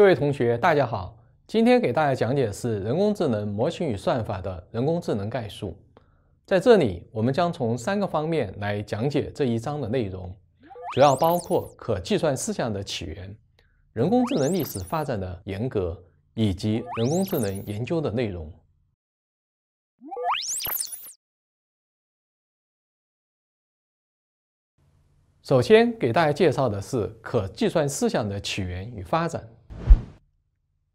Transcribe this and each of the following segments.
各位同学，大家好。今天给大家讲解的是人工智能模型与算法的人工智能概述。在这里，我们将从三个方面来讲解这一章的内容，主要包括可计算思想的起源、人工智能历史发展的严格以及人工智能研究的内容。首先，给大家介绍的是可计算思想的起源与发展。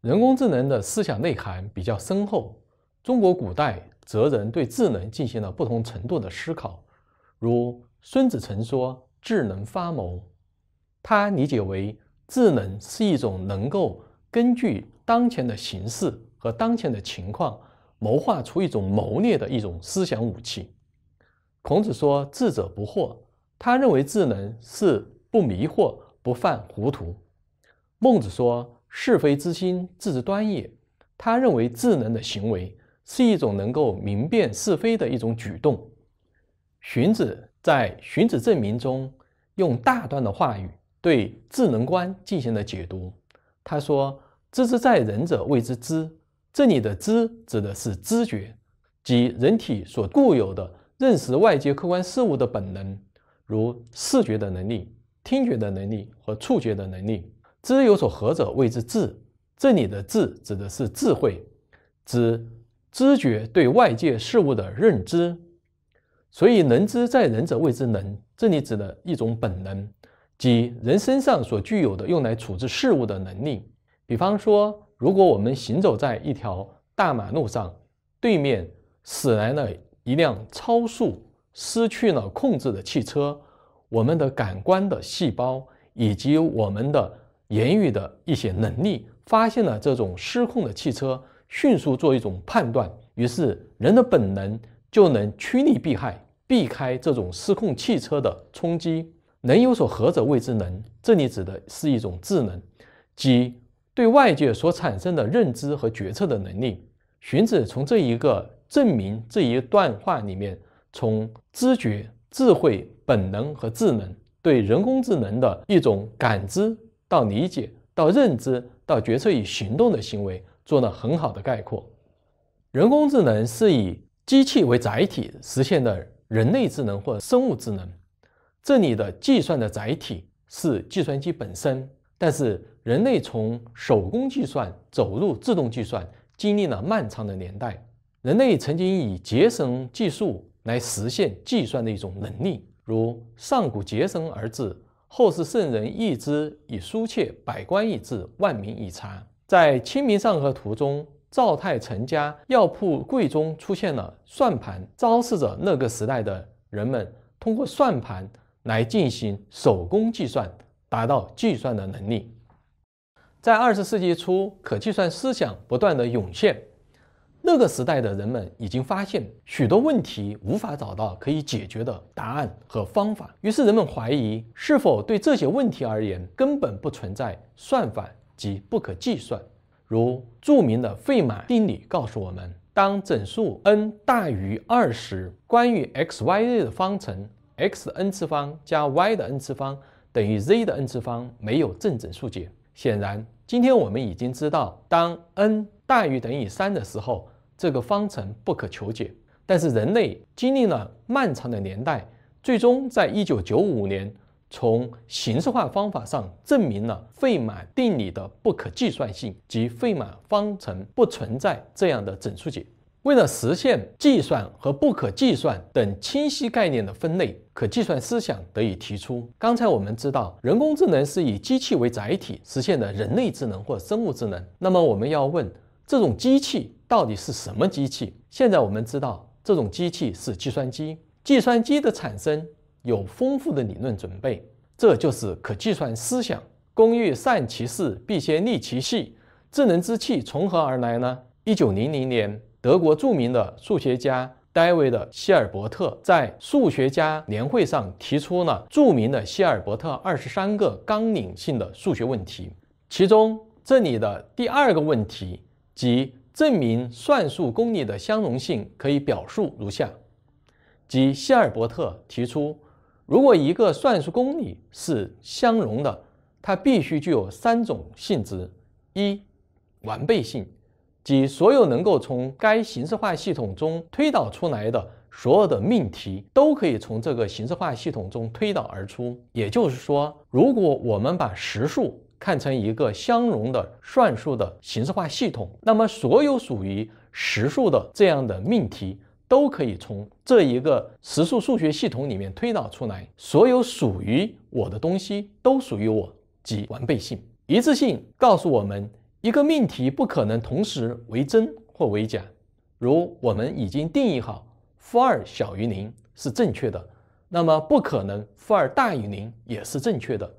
人工智能的思想内涵比较深厚。中国古代哲人对智能进行了不同程度的思考，如孙子曾说：“智能发谋”，他理解为智能是一种能够根据当前的形式和当前的情况谋划出一种谋略的一种思想武器。孔子说：“智者不惑”，他认为智能是不迷惑、不犯糊涂。孟子说。是非之心，知端也。他认为智能的行为是一种能够明辨是非的一种举动。荀子在《荀子·证明》中用大段的话语对智能观进行了解读。他说：“知之在人者，谓之知。”这里的“知”指的是知觉，即人体所固有的认识外界客观事物的本能，如视觉的能力、听觉的能力和触觉的能力。知有所合者谓之智，这里的智指的是智慧，指知觉对外界事物的认知。所以能知在人者谓之能，这里指的一种本能，即人身上所具有的用来处置事物的能力。比方说，如果我们行走在一条大马路上，对面驶来了一辆超速、失去了控制的汽车，我们的感官的细胞以及我们的言语的一些能力，发现了这种失控的汽车，迅速做一种判断，于是人的本能就能趋利避害，避开这种失控汽车的冲击。能有所合者谓之能，这里指的是一种智能，即对外界所产生的认知和决策的能力。荀子从这一个证明这一段话里面，从知觉、智慧、本能和智能对人工智能的一种感知。到理解，到认知，到决策与行动的行为，做了很好的概括。人工智能是以机器为载体实现的人类智能或生物智能。这里的计算的载体是计算机本身，但是人类从手工计算走入自动计算，经历了漫长的年代。人类曾经以结绳计数来实现计算的一种能力，如上古结绳而至后世圣人易之以书契，百官以治，万民以察。在《清明上河图》中，赵太成家药铺柜中出现了算盘，昭示着那个时代的人们通过算盘来进行手工计算，达到计算的能力。在二十世纪初，可计算思想不断的涌现。那个时代的人们已经发现许多问题无法找到可以解决的答案和方法，于是人们怀疑是否对这些问题而言根本不存在算法及不可计算。如著名的费马定理告诉我们，当整数 n 大于二时，关于 x、y、z 的方程 x 的 n 次方加 y 的 n 次方等于 z 的 n 次方没有正整数解。显然，今天我们已经知道，当 n 大于等于三的时候，这个方程不可求解，但是人类经历了漫长的年代，最终在一九九五年从形式化方法上证明了费马定理的不可计算性及费马方程不存在这样的整数解。为了实现计算和不可计算等清晰概念的分类，可计算思想得以提出。刚才我们知道，人工智能是以机器为载体实现的人类智能或生物智能。那么我们要问，这种机器？到底是什么机器？现在我们知道，这种机器是计算机。计算机的产生有丰富的理论准备，这就是可计算思想。工欲善其事，必先利其器。智能之器从何而来呢？一九零零年，德国著名的数学家戴维的希尔伯特在数学家年会上提出了著名的希尔伯特二十三个纲领性的数学问题，其中这里的第二个问题即。证明算术公理的相容性可以表述如下，即希尔伯特提出，如果一个算术公理是相容的，它必须具有三种性质：一，完备性，即所有能够从该形式化系统中推导出来的所有的命题都可以从这个形式化系统中推导而出。也就是说，如果我们把实数看成一个相容的算术的形式化系统，那么所有属于实数的这样的命题都可以从这一个实数数学系统里面推导出来。所有属于我的东西都属于我，即完备性、一致性，告诉我们一个命题不可能同时为真或为假。如我们已经定义好负二小于零是正确的，那么不可能负二大于零也是正确的。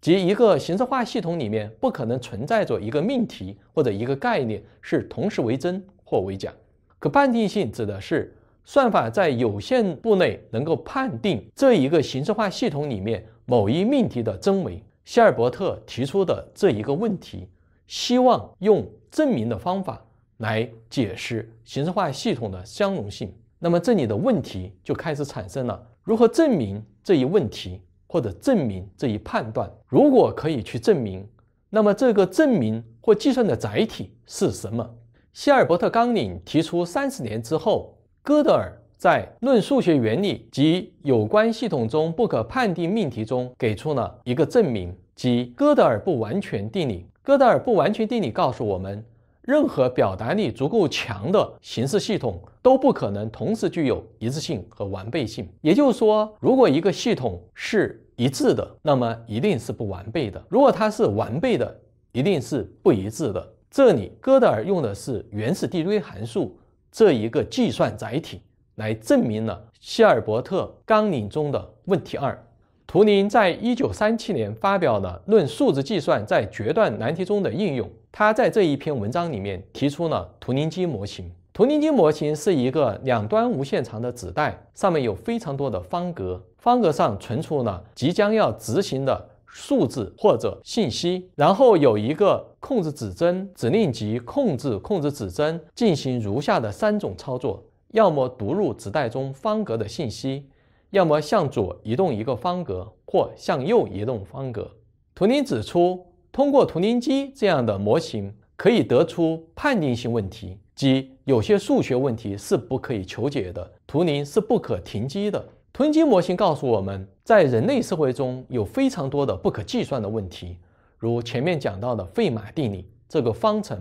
即一个形式化系统里面不可能存在着一个命题或者一个概念是同时为真或为假。可判定性指的是算法在有限步内能够判定这一个形式化系统里面某一命题的真伪。希尔伯特提出的这一个问题，希望用证明的方法来解释形式化系统的相容性。那么这里的问题就开始产生了：如何证明这一问题？或者证明这一判断，如果可以去证明，那么这个证明或计算的载体是什么？希尔伯特纲领提出三十年之后，哥德尔在《论数学原理及有关系统中不可判定命题》中给出了一个证明，即哥德尔不完全定理。哥德尔不完全定理告诉我们。任何表达力足够强的形式系统都不可能同时具有一致性和完备性。也就是说，如果一个系统是一致的，那么一定是不完备的；如果它是完备的，一定是不一致的。这里，哥德尔用的是原始递推函数这一个计算载体，来证明了希尔伯特纲领中的问题二。图灵在1937年发表了《论数字计算在决断难题中的应用》。他在这一篇文章里面提出了图灵机模型。图灵机模型是一个两端无限长的纸带，上面有非常多的方格，方格上存储了即将要执行的数字或者信息。然后有一个控制指针，指令集控制控制指针进行如下的三种操作：要么读入纸带中方格的信息，要么向左移动一个方格，或向右移动方格。图灵指出。通过图灵机这样的模型，可以得出判定性问题，即有些数学问题是不可以求解的。图灵是不可停机的。图灵机模型告诉我们，在人类社会中有非常多的不可计算的问题，如前面讲到的费马定理，这个方程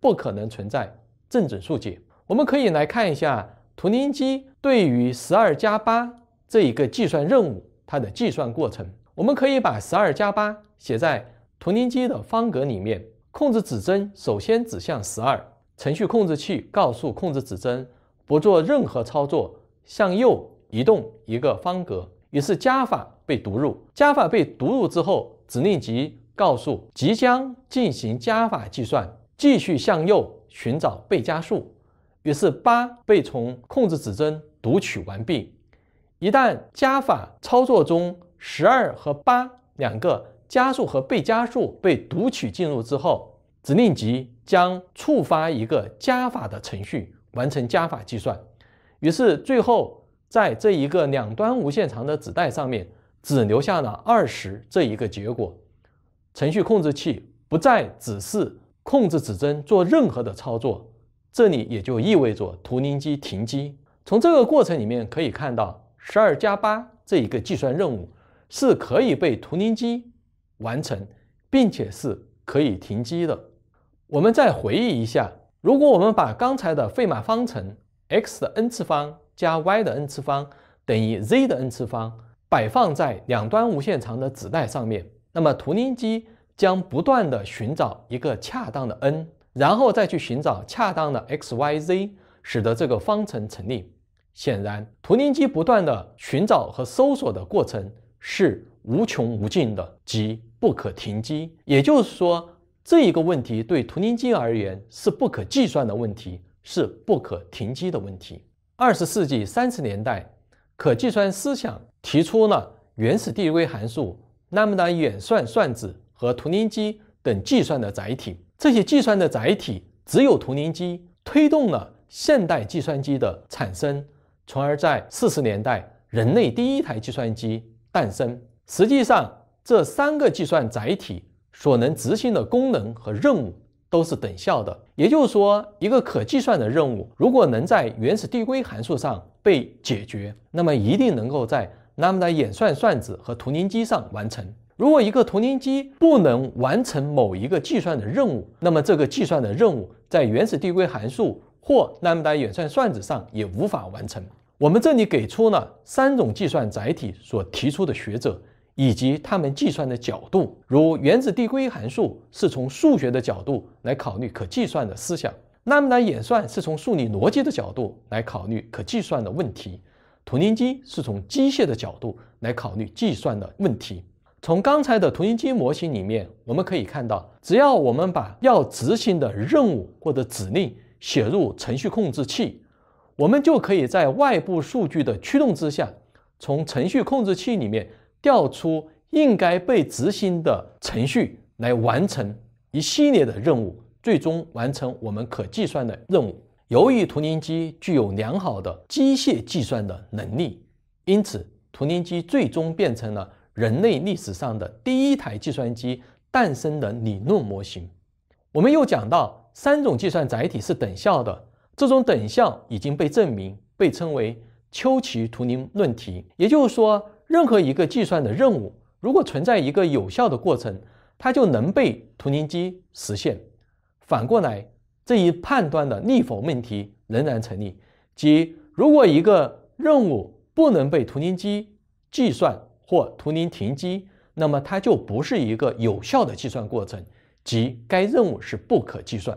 不可能存在正整数解。我们可以来看一下图灵机对于十二加八这一个计算任务，它的计算过程。我们可以把十二加八写在。图灵机的方格里面，控制指针首先指向十二。程序控制器告诉控制指针不做任何操作，向右移动一个方格。于是加法被读入。加法被读入之后，指令集告诉即将进行加法计算，继续向右寻找被加数。于是八被从控制指针读取完毕。一旦加法操作中十二和八两个。加速和被加速被读取进入之后，指令集将触发一个加法的程序，完成加法计算。于是最后在这一个两端无限长的纸带上面，只留下了二十这一个结果。程序控制器不再指示控制指针做任何的操作，这里也就意味着图灵机停机。从这个过程里面可以看到，十二加八这一个计算任务是可以被图灵机。完成，并且是可以停机的。我们再回忆一下，如果我们把刚才的费马方程 x 的 n 次方加 y 的 n 次方等于 z 的 n 次方摆放在两端无限长的纸带上面，那么图灵机将不断的寻找一个恰当的 n，然后再去寻找恰当的 x、y、z，使得这个方程成立。显然，图灵机不断的寻找和搜索的过程是无穷无尽的，即。不可停机，也就是说，这一个问题对图灵机而言是不可计算的问题，是不可停机的问题。二十世纪三十年代，可计算思想提出了原始递归函数、那么 m b 演算算子和图灵机等计算的载体。这些计算的载体只有图灵机，推动了现代计算机的产生，从而在四十年代，人类第一台计算机诞生。实际上，这三个计算载体所能执行的功能和任务都是等效的。也就是说，一个可计算的任务，如果能在原始递归函数上被解决，那么一定能够在 lambda 演算算子和图灵机上完成。如果一个图灵机不能完成某一个计算的任务，那么这个计算的任务在原始递归函数或 lambda 演算算子上也无法完成。我们这里给出了三种计算载体所提出的学者。以及他们计算的角度，如原子递归函数是从数学的角度来考虑可计算的思想；那么呢，演算是从数理逻辑的角度来考虑可计算的问题；图灵机是从机械的角度来考虑计算的问题。从刚才的图灵机模型里面，我们可以看到，只要我们把要执行的任务或者指令写入程序控制器，我们就可以在外部数据的驱动之下，从程序控制器里面。调出应该被执行的程序来完成一系列的任务，最终完成我们可计算的任务。由于图灵机具有良好的机械计算的能力，因此图灵机最终变成了人类历史上的第一台计算机诞生的理论模型。我们又讲到三种计算载体是等效的，这种等效已经被证明，被称为丘奇图灵论题。也就是说。任何一个计算的任务，如果存在一个有效的过程，它就能被图灵机实现。反过来，这一判断的逆否问题仍然成立，即如果一个任务不能被图灵机计算或图灵停机，那么它就不是一个有效的计算过程，即该任务是不可计算。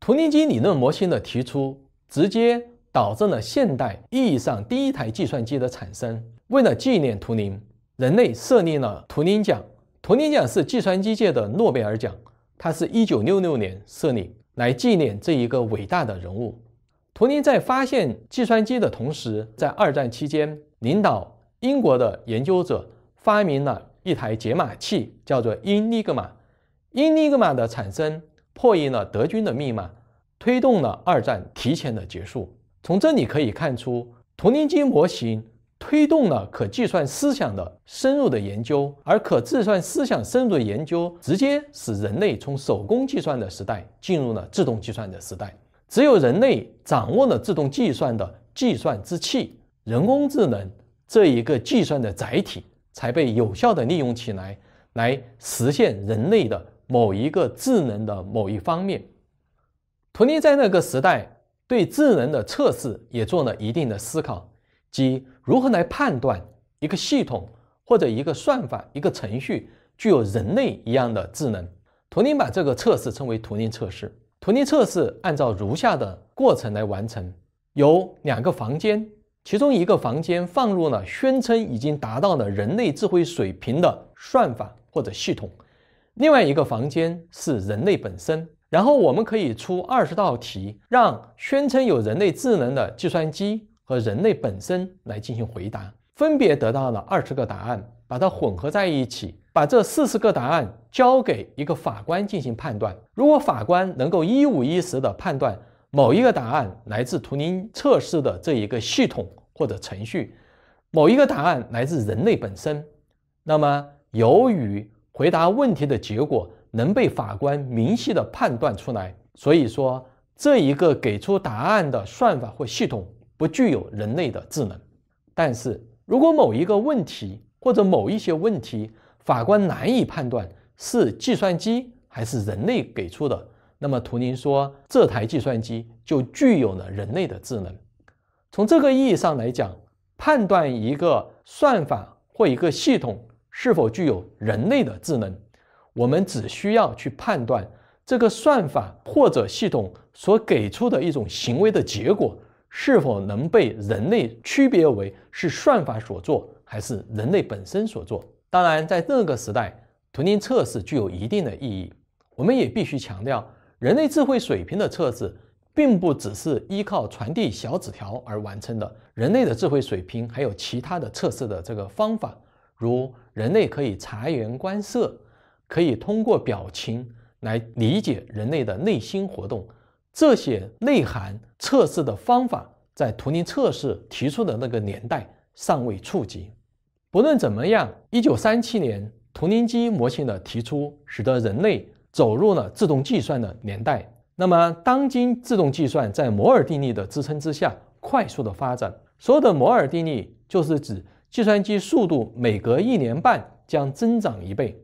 图灵机理论模型的提出，直接导致了现代意义上第一台计算机的产生。为了纪念图灵，人类设立了图灵奖。图灵奖是计算机界的诺贝尔奖，它是一九六六年设立，来纪念这一个伟大的人物。图灵在发现计算机的同时，在二战期间，领导英国的研究者发明了一台解码器，叫做英利格玛。英利格玛的产生破译了德军的密码，推动了二战提前的结束。从这里可以看出，图灵机模型。推动了可计算思想的深入的研究，而可计算思想深入的研究，直接使人类从手工计算的时代进入了自动计算的时代。只有人类掌握了自动计算的计算之器——人工智能这一个计算的载体，才被有效的利用起来，来实现人类的某一个智能的某一方面。图灵在那个时代对智能的测试也做了一定的思考。即如何来判断一个系统或者一个算法、一个程序具有人类一样的智能？图灵把这个测试称为图灵测试。图灵测试按照如下的过程来完成：有两个房间，其中一个房间放入了宣称已经达到了人类智慧水平的算法或者系统，另外一个房间是人类本身。然后我们可以出二十道题，让宣称有人类智能的计算机。和人类本身来进行回答，分别得到了二十个答案，把它混合在一起，把这四十个答案交给一个法官进行判断。如果法官能够一五一十的判断某一个答案来自图灵测试的这一个系统或者程序，某一个答案来自人类本身，那么由于回答问题的结果能被法官明晰的判断出来，所以说这一个给出答案的算法或系统。不具有人类的智能，但是如果某一个问题或者某一些问题，法官难以判断是计算机还是人类给出的，那么图灵说这台计算机就具有了人类的智能。从这个意义上来讲，判断一个算法或一个系统是否具有人类的智能，我们只需要去判断这个算法或者系统所给出的一种行为的结果。是否能被人类区别为是算法所做还是人类本身所做？当然，在那个时代，图灵测试具有一定的意义。我们也必须强调，人类智慧水平的测试，并不只是依靠传递小纸条而完成的。人类的智慧水平还有其他的测试的这个方法，如人类可以察言观色，可以通过表情来理解人类的内心活动。这些内涵测试的方法，在图灵测试提出的那个年代尚未触及。不论怎么样，一九三七年图灵机模型的提出，使得人类走入了自动计算的年代。那么，当今自动计算在摩尔定律的支撑之下，快速的发展。所谓的摩尔定律，就是指计算机速度每隔一年半将增长一倍。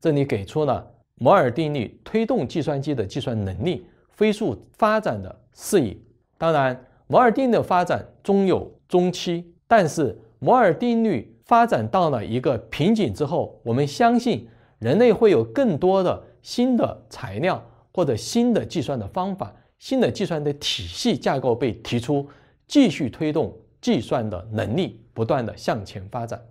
这里给出了摩尔定律推动计算机的计算能力。飞速发展的事业，当然摩尔定的发展终有中期，但是摩尔定律发展到了一个瓶颈之后，我们相信人类会有更多的新的材料或者新的计算的方法，新的计算的体系架构被提出，继续推动计算的能力不断的向前发展。